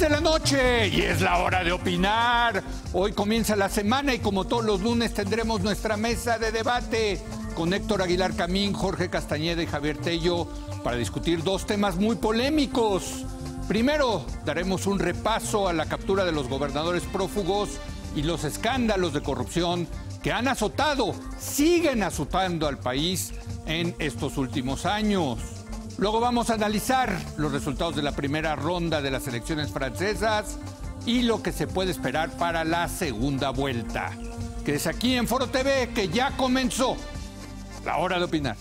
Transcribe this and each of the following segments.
de la noche y es la hora de opinar. Hoy comienza la semana y como todos los lunes tendremos nuestra mesa de debate con Héctor Aguilar Camín, Jorge Castañeda y Javier Tello para discutir dos temas muy polémicos. Primero, daremos un repaso a la captura de los gobernadores prófugos y los escándalos de corrupción que han azotado, siguen azotando al país en estos últimos años. Luego vamos a analizar los resultados de la primera ronda de las elecciones francesas y lo que se puede esperar para la segunda vuelta. Que es aquí en Foro TV que ya comenzó la hora de opinar.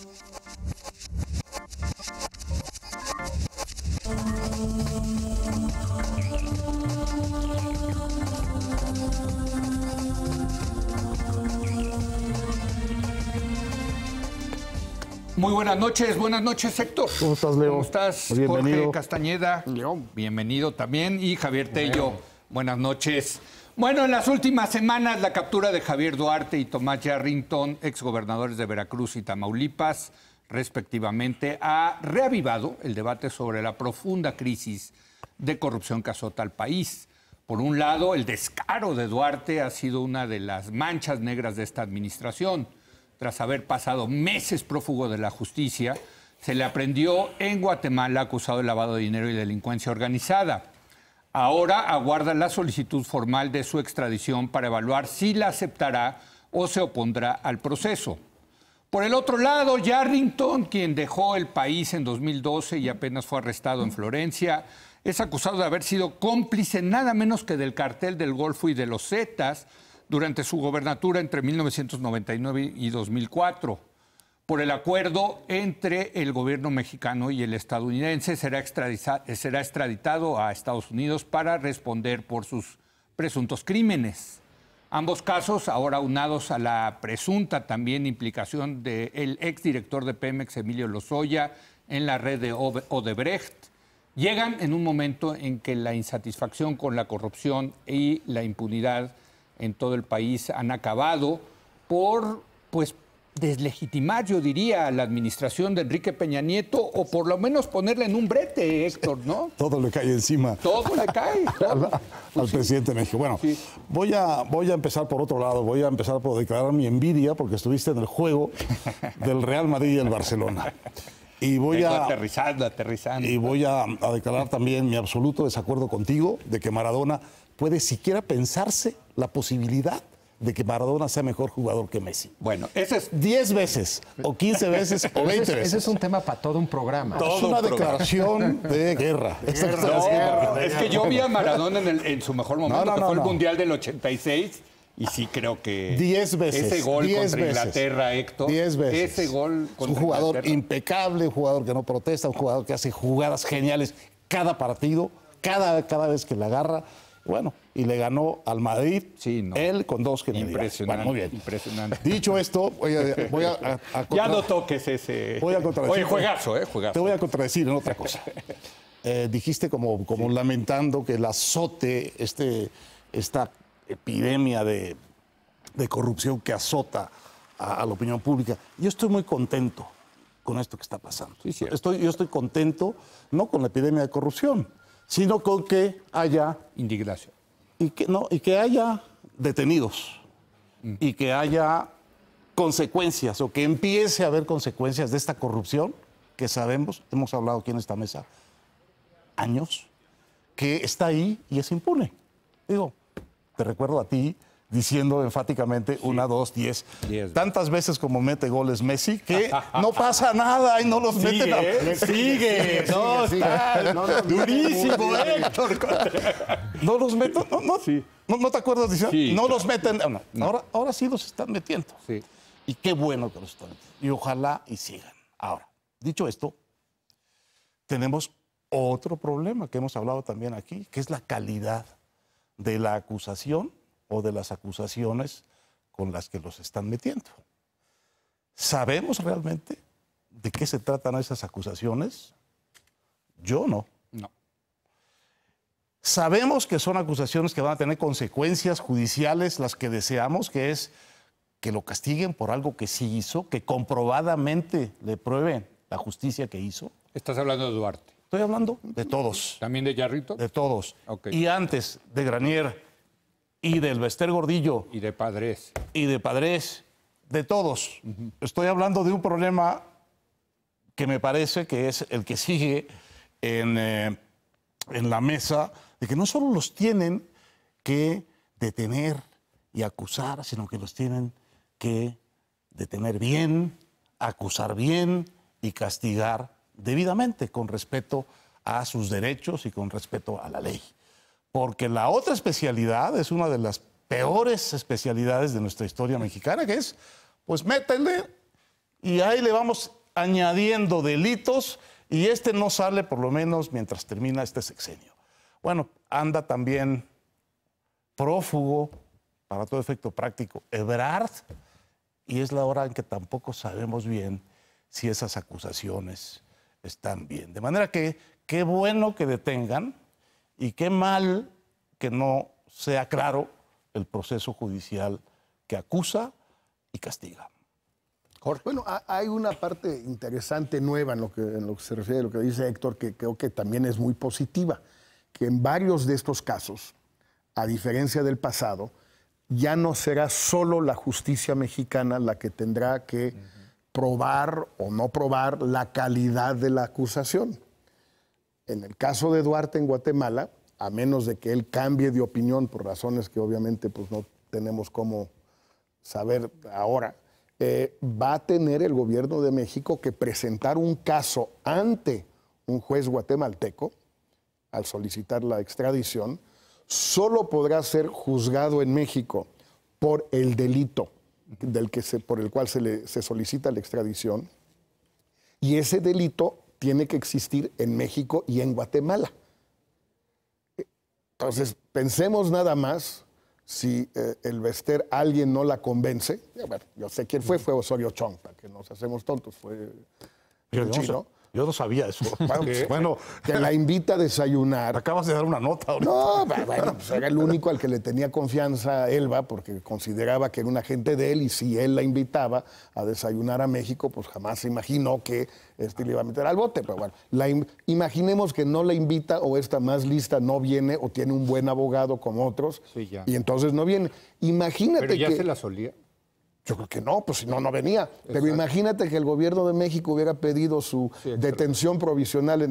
Muy buenas noches, buenas noches, Héctor. ¿Cómo estás, Leo? ¿Cómo estás? Bienvenido. Jorge Castañeda. León. Bienvenido también. Y Javier Tello. Buenas noches. Bueno, en las últimas semanas, la captura de Javier Duarte y Tomás Yarrington, exgobernadores de Veracruz y Tamaulipas, respectivamente, ha reavivado el debate sobre la profunda crisis de corrupción que azota al país. Por un lado, el descaro de Duarte ha sido una de las manchas negras de esta administración tras haber pasado meses prófugo de la justicia, se le aprendió en Guatemala acusado de lavado de dinero y delincuencia organizada. Ahora aguarda la solicitud formal de su extradición para evaluar si la aceptará o se opondrá al proceso. Por el otro lado, Yarrington, quien dejó el país en 2012 y apenas fue arrestado en Florencia, es acusado de haber sido cómplice nada menos que del cartel del Golfo y de los Zetas, durante su gobernatura entre 1999 y 2004. Por el acuerdo entre el gobierno mexicano y el estadounidense, será, extraditado a Estados Unidos para responder por sus presuntos crímenes. Ambos casos, ahora unados a la presunta también implicación del exdirector de Pemex, Emilio Lozoya, en la red de Odebrecht, llegan en un momento en que la insatisfacción con la corrupción y la impunidad en todo el país han acabado por, pues, deslegitimar, yo diría, la administración de Enrique Peña Nieto o por lo menos ponerle en un brete, Héctor, ¿no? todo le cae encima. Todo le cae. al, pues presidente México. Bueno, voy, a, voy a empezar por otro lado, voy a empezar por declarar mi envidia porque estuviste en el juego del Real Madrid y el Barcelona. Y voy a, aterrizando, aterrizando. Y voy a declarar también mi absoluto desacuerdo contigo de que Maradona puede siquiera pensarse la posibilidad de que Maradona sea mejor jugador que Messi. Bueno, eso es 10 veces, o 15 veces, o veinte veces. Ese es un tema para todo un programa. Toda es una declaración de guerra. es que yo vi a Maradona en, su mejor momento, el Mundial del 86, y sí creo que... 10 veces. Ese gol contra Inglaterra, Héctor. 10 veces. Ese gol contra Un jugador impecable, un jugador que no protesta, un jugador que hace jugadas geniales cada partido, cada, cada vez que la agarra. Bueno, y le ganó al Madrid, él con dos que Impresionante. Bueno, muy bien. Impresionante. Dicho esto, voy a. Ya no toques ese. Voy a contradecir. Oye, juegazo, ¿eh? Juegazo. Te voy a contradecir en otra cosa. Eh, dijiste como, lamentando que el azote, este, esta epidemia de, corrupción que azota a, la opinión pública. Yo estoy muy contento con esto que está pasando. Sí, estoy, yo estoy contento, no con la epidemia de corrupción, sino con que haya... Indignación. Y que, no, y que haya detenidos mm. y que haya consecuencias o que empiece a haber consecuencias de esta corrupción que sabemos, hemos hablado aquí en esta mesa años, que está ahí y es impune. Digo, te recuerdo a ti, diciendo enfáticamente una, dos, diez, Tantas veces como mete goles Messi que no pasa nada y no los meten. ¿eh? sigue, no, durísimo, Héctor. no los meto, no, no, te acuerdas de no los meten. ahora, sí los están metiendo. Y qué bueno que los están metiendo. Y ojalá y sigan. Ahora, dicho esto, tenemos otro problema que hemos hablado también aquí, que es la calidad de la acusación o de las acusaciones con las que los están metiendo. ¿Sabemos realmente de qué se tratan esas acusaciones? Yo no. No. Sabemos que son acusaciones que van a tener consecuencias judiciales, las que deseamos, que es que lo castiguen por algo que sí hizo, que comprobadamente le prueben la justicia que hizo. Estás hablando de Duarte. Estoy hablando de todos. ¿También de Yarrito? De todos. Y antes de Granier, y del Bester Gordillo. Y de Padres. Y de Padres, de todos. Estoy hablando de un problema que me parece que es el que sigue en, eh, en la mesa, de que no solo los tienen que detener y acusar, sino que los tienen que detener bien, acusar bien y castigar debidamente con respeto a sus derechos y con respeto a la ley porque la otra especialidad es una de las peores especialidades de nuestra historia mexicana, que es, pues métele y ahí le vamos añadiendo delitos y este no sale por lo menos mientras termina este sexenio. Bueno, anda también prófugo, para todo efecto práctico, Ebrard, y es la hora en que tampoco sabemos bien si esas acusaciones están bien. De manera que qué bueno que detengan y qué mal que no sea claro el proceso judicial que acusa y castiga. Jorge. Bueno, hay una parte interesante nueva en lo que, en lo que se refiere a lo que dice Héctor, que creo que también es muy positiva, que en varios de estos casos, a diferencia del pasado, ya no será solo la justicia mexicana la que tendrá que probar o no probar la calidad de la acusación. En el caso de Duarte en Guatemala, a menos de que él cambie de opinión por razones que obviamente pues, no tenemos cómo saber ahora, eh, va a tener el gobierno de México que presentar un caso ante un juez guatemalteco al solicitar la extradición, solo podrá ser juzgado en México por el delito del que se, por el cual se, le, se solicita la extradición. Y ese delito tiene que existir en México y en Guatemala. Entonces, pensemos nada más si eh, el Vester alguien no la convence. yo sé quién fue, fue Osorio Chong, para que nos hacemos tontos, fue el chino. Yo no sabía eso. Bueno, que la invita a desayunar. Acabas de dar una nota ahorita. No, bueno, pues era el único al que le tenía confianza Elba, porque consideraba que era un agente de él y si él la invitaba a desayunar a México, pues jamás se imaginó que este le iba a meter al bote. Pero bueno, la imaginemos que no la invita o esta más lista no viene o tiene un buen abogado como otros y entonces no viene. Imagínate Pero ya se la solía. Yo creo que no, pues si no, no venía. Pero imagínate que el gobierno de México hubiera pedido su detención provisional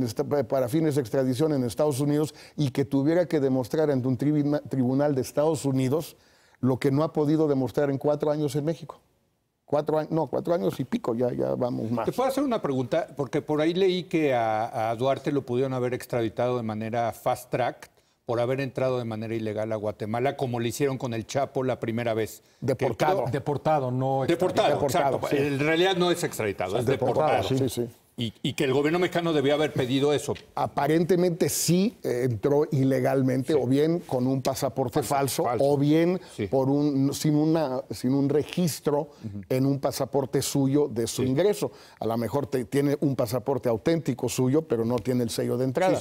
para fines de extradición en Estados Unidos y que tuviera que demostrar ante un tribunal de Estados Unidos lo que no ha podido demostrar en cuatro años en México. Cuatro años, no, cuatro años y pico, ya, ya vamos más. Te puedo hacer una pregunta, porque por ahí leí que a, a Duarte lo pudieron haber extraditado de manera fast track por haber entrado de manera ilegal a Guatemala, como le hicieron con el Chapo la primera vez. Deportado. deportado, no extraditado. Deportado, En realidad no es extraditado, es deportado. Sí, sí. Y, que el gobierno mexicano debía haber pedido eso. Aparentemente sí eh, entró ilegalmente, o bien con un pasaporte falso, o bien por un, sin, una, sin un registro en un pasaporte suyo de su ingreso. A lo mejor tiene un pasaporte auténtico suyo, pero no tiene el sello de entrada.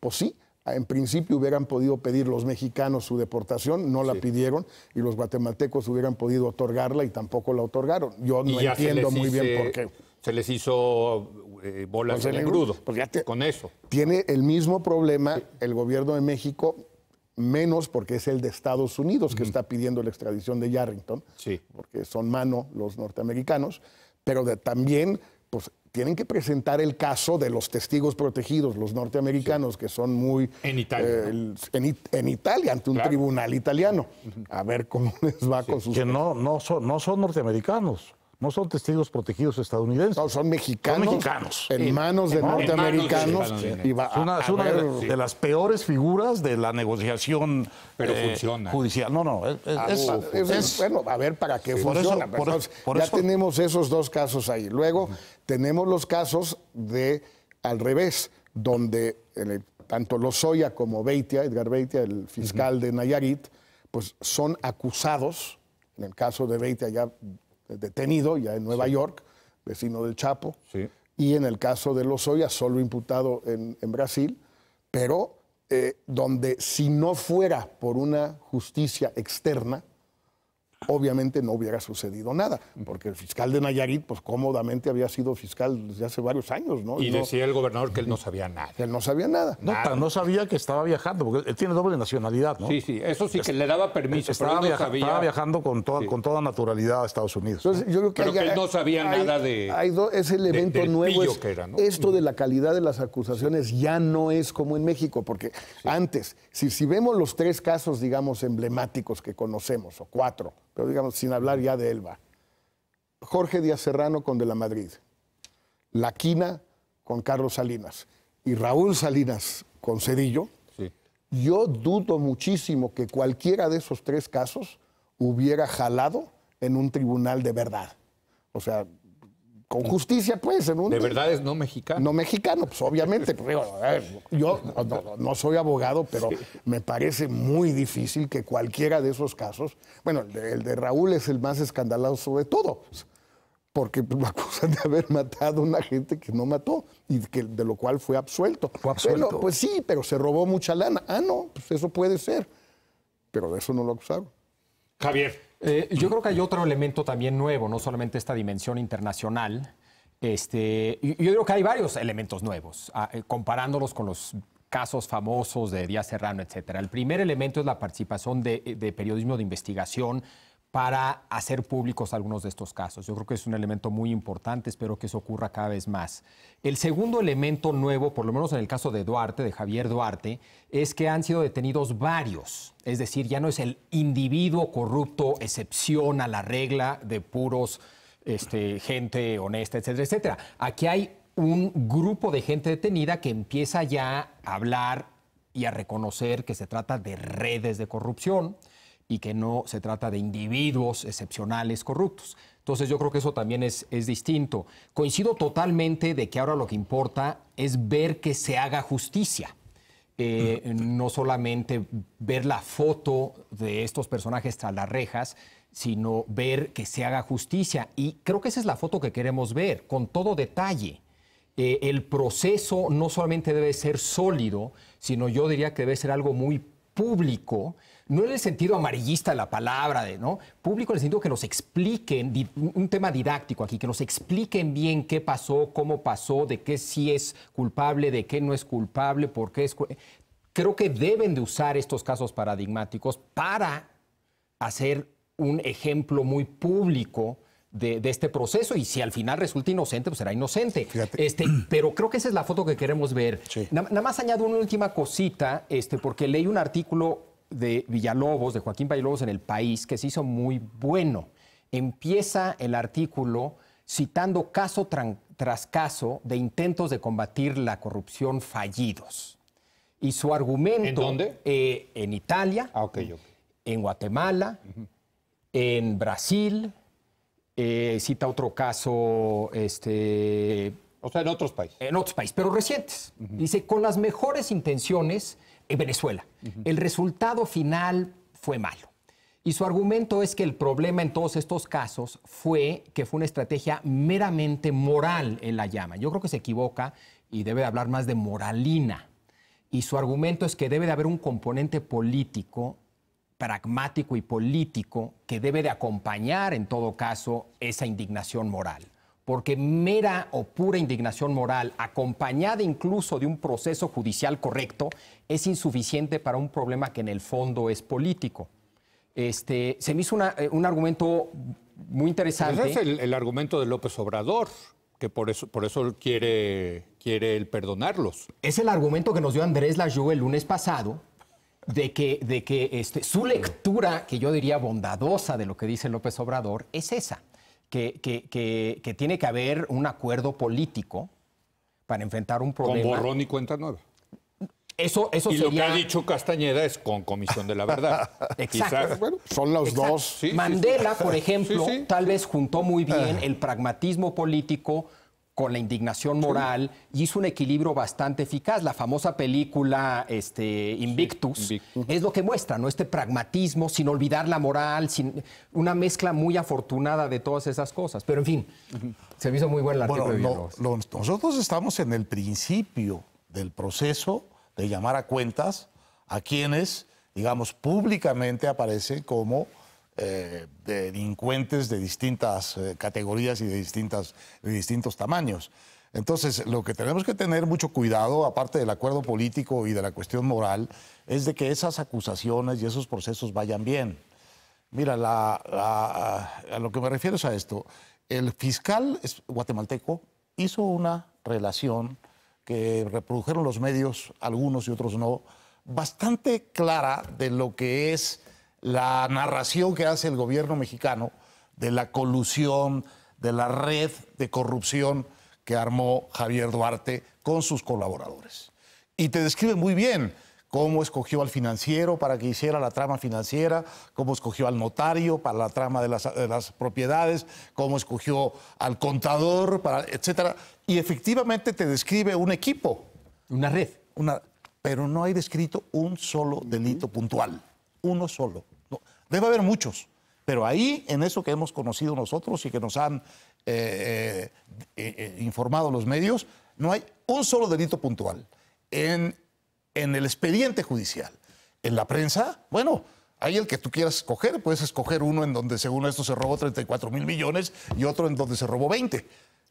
pues sí, en principio hubieran podido pedir los mexicanos su deportación, no la pidieron, y los guatemaltecos hubieran podido otorgarla y tampoco la otorgaron. Yo no entiendo muy bien por qué. Se les hizo eh, bolas pues en el grudo, pues con eso. Tiene el mismo problema el gobierno de México, menos porque es el de Estados Unidos que está pidiendo la extradición de Yarrington, porque son mano los norteamericanos, pero también pues tienen que presentar el caso de los testigos protegidos, los norteamericanos, que son muy... En Italia. Eh, en, Italia, ante un tribunal italiano. A ver cómo les va con sus... Que no, no, no son norteamericanos. No son testigos protegidos estadounidenses. No, son mexicanos. mexicanos. En manos de norteamericanos. es una, de, las peores figuras de la negociación pero eh, judicial. No, no. Ah, es, bueno, a ver para qué funciona. Pues, ya tenemos esos dos casos ahí. Luego tenemos los casos de al revés, donde el, tanto Lozoya como Beitia, Edgar Beitia, el fiscal de Nayarit, pues son acusados. En el caso de Beitia ya detenido ya en Nueva York, vecino del Chapo. Y en el caso de Lozoya, solo imputado en, Brasil, pero eh, donde si no fuera por una justicia externa, obviamente no hubiera sucedido nada, porque el fiscal de Nayarit, pues cómodamente había sido fiscal desde hace varios años, ¿no? Y, decía el gobernador que él no sabía nada. él no sabía nada. No, sabía que estaba viajando, porque él tiene doble nacionalidad, ¿no? Sí, sí, eso sí que le daba permiso. pero él estaba viajando con toda, con toda naturalidad a Estados Unidos. yo creo que pero que él no sabía nada de... Hay es el evento nuevo. Es, Esto de la calidad de las acusaciones ya no es como en México, porque antes, si, si vemos los tres casos, digamos, emblemáticos que conocemos, o cuatro, pero digamos, sin hablar ya de Elba. Jorge Díaz Serrano con De la Madrid. Laquina con Carlos Salinas. Y Raúl Salinas con Cedillo. Yo dudo muchísimo que cualquiera de esos tres casos hubiera jalado en un tribunal de verdad. O sea, con justicia, pues, en un... De verdad es no mexicano. No mexicano, pues obviamente. Pues, yo no, soy abogado, pero me parece muy difícil que cualquiera de esos casos, bueno, el de, Raúl es el más escandaloso de todo, porque pues, lo acusan de haber matado a una gente que no mató y que, de lo cual fue absuelto. Fue absuelto. pues sí, pero se robó mucha lana. Ah, no, pues eso puede ser. Pero de eso no lo acusaron. Javier. Eh, yo creo que hay otro elemento también nuevo, no solamente esta dimensión internacional. Este, yo creo que hay varios elementos nuevos, ah, eh, comparándolos con los casos famosos de Díaz Serrano, etcétera. El primer elemento es la participación de, eh, de periodismo de investigación para hacer públicos algunos de estos casos. Yo creo que es un elemento muy importante, espero que eso ocurra cada vez más. El segundo elemento nuevo, por lo menos en el caso de Duarte, de Javier Duarte, es que han sido detenidos varios. Es decir, ya no es el individuo corrupto excepción a la regla de puros este, gente honesta, etcétera, etcétera. Aquí hay un grupo de gente detenida que empieza ya a hablar y a reconocer que se trata de redes de corrupción y que no se trata de individuos excepcionales corruptos. Entonces yo creo que eso también es, distinto. Coincido totalmente de que ahora lo que importa es ver que se haga justicia. Eh, mm. no solamente ver la foto de estos personajes tras las rejas, sino ver que se haga justicia. Y creo que esa es la foto que queremos ver, con todo detalle. Eh, el proceso no solamente debe ser sólido, sino yo diría que debe ser algo muy público no en el sentido amarillista de la palabra, de, ¿no? Público en el sentido que nos expliquen, un tema didáctico aquí, que nos expliquen bien qué pasó, cómo pasó, de qué sí es culpable, de qué no es culpable, por qué es... Creo que deben de usar estos casos paradigmáticos para hacer un ejemplo muy público de, este proceso y si al final resulta inocente, pues será inocente. Este, pero creo que esa es la foto que queremos ver. nada más añado una última cosita, este, porque leí un artículo de Villalobos, de Joaquín Villalobos en el país, que se hizo muy bueno. Empieza el artículo citando caso tras caso de intentos de combatir la corrupción fallidos. Y su argumento... ¿En dónde? Eh, en Italia, ah, en Guatemala, en Brasil, eh, cita otro caso este, o sea, en otros países. En otros países, pero recientes. Dice, con las mejores intenciones en eh, Venezuela. El resultado final fue malo. Y su argumento es que el problema en todos estos casos fue que fue una estrategia meramente moral, en la llama. Yo creo que se equivoca y debe hablar más de moralina. Y su argumento es que debe de haber un componente político, pragmático y político, que debe de acompañar en todo caso esa indignación moral porque mera o pura indignación moral, acompañada incluso de un proceso judicial correcto, es insuficiente para un problema que en el fondo es político. Este, se me hizo eh, un argumento muy interesante. es el, argumento de López Obrador, que por eso, por eso quiere, quiere el perdonarlos. Es el argumento que nos dio Andrés Lajú el lunes pasado, de que, de que este, su lectura, que yo diría bondadosa de lo que dice López Obrador, es esa que, tiene que haber un acuerdo político para enfrentar un problema. Con borrón y cuenta nueva. Eso, eso y lo que ha dicho Castañeda es con comisión de la verdad. Exacto. Quizás, son los dos. Mandela, por ejemplo, tal vez juntó muy bien ah. el pragmatismo político con la indignación moral y hizo un equilibrio bastante eficaz. La famosa película este, Invictus, es lo que muestra, ¿no? Este pragmatismo sin olvidar la moral, sin una mezcla muy afortunada de todas esas cosas. Pero en fin, se hizo muy buena la bueno, nosotros estamos en el principio del proceso de llamar a cuentas a quienes, digamos, públicamente aparecen como eh, delincuentes de distintas eh, categorías y de, distintas, distintos tamaños. Entonces, lo que tenemos que tener mucho cuidado, aparte del acuerdo político y de la cuestión moral, es de que esas acusaciones y esos procesos vayan bien. Mira, a lo que me refiero es a esto. El fiscal guatemalteco hizo una relación que reprodujeron los medios, algunos y otros no, bastante clara de lo que es la narración que hace el gobierno mexicano de la colusión, de la red de corrupción que armó Javier Duarte con sus colaboradores. Y te describe muy bien cómo escogió al financiero para que hiciera la trama financiera, cómo escogió al notario para la trama de las, propiedades, cómo escogió al contador, etc. Y efectivamente te describe un equipo. Una red. Una, pero no hay descrito un solo delito puntual, uno solo. Debe haber muchos. Pero ahí, en eso que hemos conocido nosotros y que nos han eh, eh, eh, informado los medios, no hay un solo delito puntual. En, en el expediente judicial, en la prensa, bueno, hay el que tú quieras escoger. Puedes escoger uno en donde según esto se robó 34 mil millones y otro en donde se robó 20.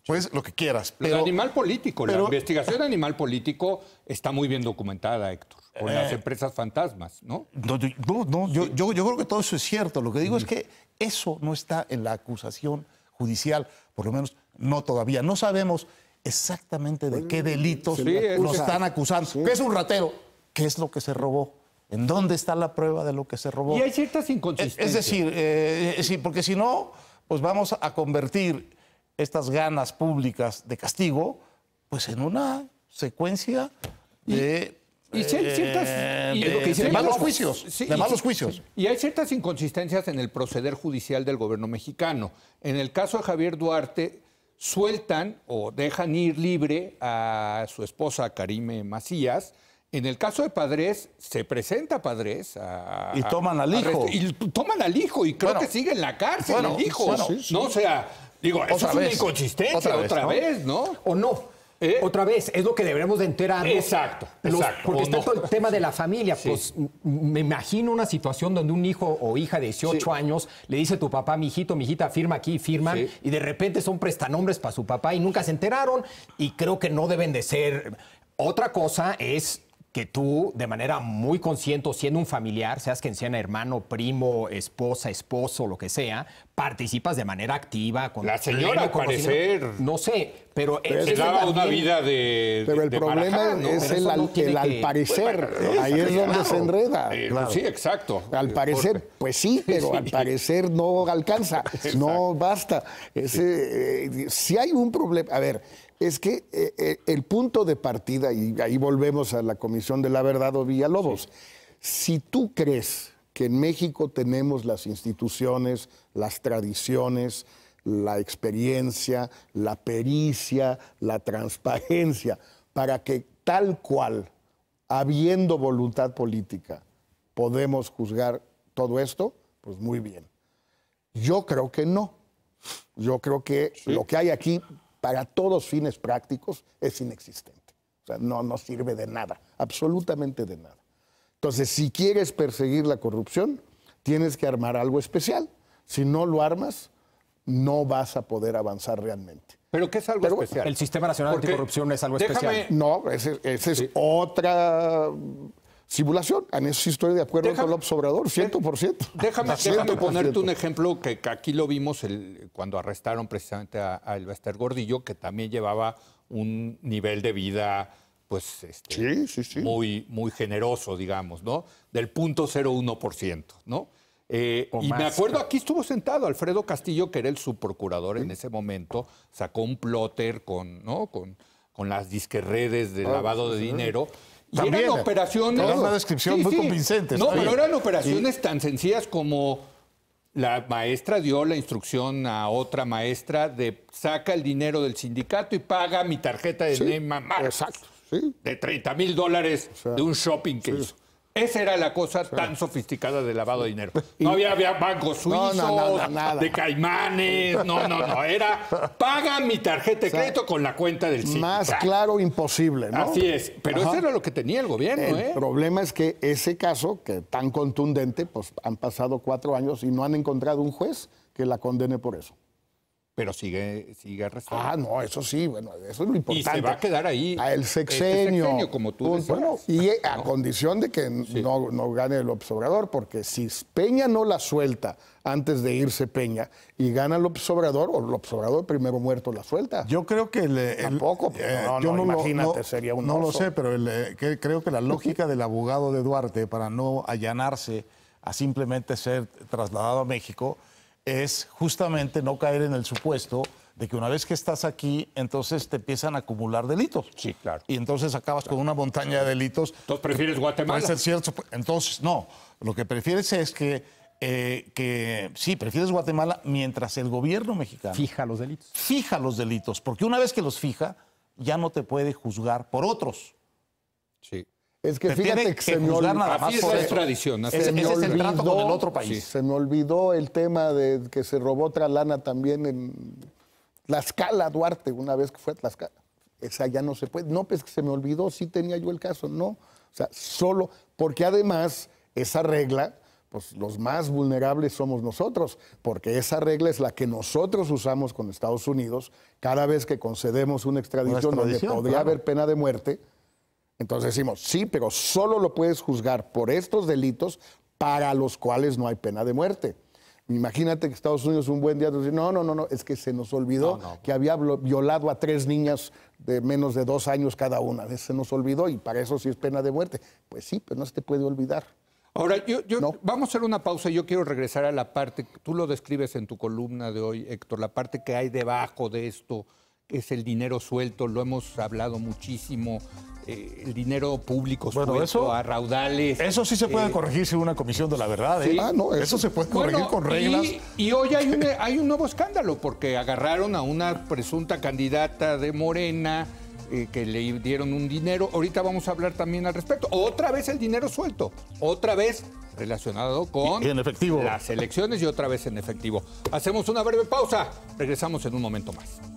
Puedes lo que quieras. Pero... El animal político, la investigación animal político está muy bien documentada, Héctor, con las eh. empresas fantasmas, ¿no? No, no, yo, yo, creo que todo eso es cierto. Lo que digo es que eso no está en la acusación judicial, por lo menos no todavía. No sabemos exactamente de qué mm, delitos los están acusando. ¿Qué es un ratero? ¿Qué es lo que se robó? ¿En dónde está la prueba de lo que se robó? Y hay ciertas inconsistencias. Es, decir, es eh, eh, decir porque si no, pues vamos a convertir estas ganas públicas de castigo, pues en una secuencia de... Y, eh, ciertas... de, malos juicios. juicios. Y hay ciertas inconsistencias en el proceder judicial del gobierno mexicano. En el caso de Javier Duarte, sueltan o dejan ir libre a su esposa Karime Macías. En el caso de Padres, se presenta Padres y toman al hijo. y toman al hijo y creo que sigue en la cárcel el hijo. No, o sea, Digo, eso otra es vez. una inconsistencia, otra vez, ¿no? O no. ¿Eh? Otra vez, es lo que deberemos de enterarnos. Exacto, Porque está todo el tema de la familia. Pues me imagino una situación donde un hijo o hija de 18 años le dice a tu papá, mi hijito, mi hijita, firma aquí, firma, y de repente son prestanombres para su papá y nunca se enteraron. Y creo que no deben de ser. Otra cosa es que tú de manera muy consciente, siendo un familiar, seas quien sea hermano, primo, esposa, esposo, lo que sea, participas de manera activa. Con la señora, al parecer. No sé, pero... una vida de... Pero el problema es el, al, que... al parecer, pues, ahí es donde se enreda. Eh, pues, sí, exacto. Al parecer, pues sí, pero al parecer no alcanza, no basta. Eh, si hay un problema, a ver, es que eh, eh, el punto de partida, y ahí volvemos a la Comisión de la Verdad o Villalobos, si tú crees que en México tenemos las instituciones, las tradiciones, la experiencia, la pericia, la transparencia, para que tal cual, habiendo voluntad política, podemos juzgar todo esto, pues muy bien. Yo creo que no. Yo creo que lo que hay aquí para todos fines prácticos es inexistente. O sea, no nos sirve de nada, absolutamente de nada. Entonces, si quieres perseguir la corrupción, tienes que armar algo especial. Si no lo armas, no vas a poder avanzar realmente. ¿Pero qué es algo especial? El Sistema Nacional de Anticorrupción es algo especial. No, esa es otra simulación. En eso sí estoy de acuerdo con López Obrador, 100%. Déjame, déjame ponerte un ejemplo que, aquí lo vimos cuando arrestaron precisamente a, a Elvester Gordillo, que también llevaba un nivel de vida pues este, Muy, muy generoso, digamos, ¿no? Del punto 0,1%, ¿no? Eh, y me acuerdo, aquí estuvo sentado Alfredo Castillo, que era el subprocurador en ese momento, sacó un plotter con, ¿no? con, con las disquerredes de ah, lavado de dinero. Y eran eh, operaciones. descripción convincente. No, pero eran operaciones tan sencillas como la maestra dio la instrucción a otra maestra de saca el dinero del sindicato y paga mi tarjeta de sí, Neymar. De 30 mil dólares de un shopping que hizo. Esa era la cosa tan sofisticada de lavado de dinero. No había, bancos suizos, no, de caimanes, no, no, no. Era paga mi tarjeta de crédito con la cuenta del Más claro, imposible, ¿no? Así es. Pero eso era lo que tenía el gobierno, el ¿eh? El problema es que ese caso, que tan contundente, pues han pasado cuatro años y no han encontrado un juez que la condene por eso pero sigue, sigue arrestado. Ah, no, eso sí, bueno, eso es lo importante. Y se va a quedar ahí. A el este sexenio. sexenio como tú pues, bueno, y ah, a condición de que no, no, gane el Obsobrador, porque si Peña no la suelta antes de irse Peña y gana el Obrador, o el Obrador primero muerto la suelta. Yo creo que el. Tampoco, pues, eh, no, yo no, imagínate, sería un. No lo sé, pero eh, creo que la lógica del abogado de Duarte para no allanarse a simplemente ser trasladado a México es justamente no caer en el supuesto de que una vez que estás aquí, entonces te empiezan a acumular delitos. Sí, claro. Y entonces acabas con una montaña de delitos. Entonces prefieres Guatemala. Puede ser cierto. Entonces, no. Lo que prefieres es que, eh, que sí, prefieres Guatemala mientras el gobierno mexicano... Fija los delitos. Fija los delitos, porque una vez que los fija, ya no te puede juzgar por otros. Sí. Es que fíjate que, se me olvidó. el otro país. Se me olvidó el tema de que se robó otra lana también en Tlaxcala, Duarte, una vez que fue a Tlaxcala. Esa ya no se puede. No, pues que se me olvidó, sí tenía yo el caso. No. O sea, solo. Porque además, esa regla, pues los más vulnerables somos nosotros. Porque esa regla es la que nosotros usamos con Estados Unidos cada vez que concedemos una extradición, donde podría haber pena de muerte entonces decimos, sí, pero solo lo puedes juzgar por estos delitos para los cuales no hay pena de muerte. Imagínate que Estados Unidos un buen día dice, no, no, no, no, es que se nos olvidó que había violado a tres niñas de menos de dos años cada una. Se nos olvidó y para eso sí es pena de muerte. Pues sí, pero no se te puede olvidar. Ahora, yo, yo vamos a hacer una pausa. y Yo quiero regresar a la parte, tú lo describes en tu columna de hoy, Héctor, la parte que hay debajo de esto, es el dinero suelto, lo hemos hablado muchísimo, eh, el dinero público suelto a raudales. Eso sí se puede eh, corregir según una comisión de la verdad. ¿eh? Ah, eso, se puede corregir con reglas. Y, hoy hay un, nuevo escándalo porque agarraron a una presunta candidata de Morena eh, que le dieron un dinero. Ahorita vamos a hablar también al respecto. Otra vez el dinero suelto, otra vez relacionado con las elecciones y otra vez en efectivo. Hacemos una breve pausa, regresamos en un momento más.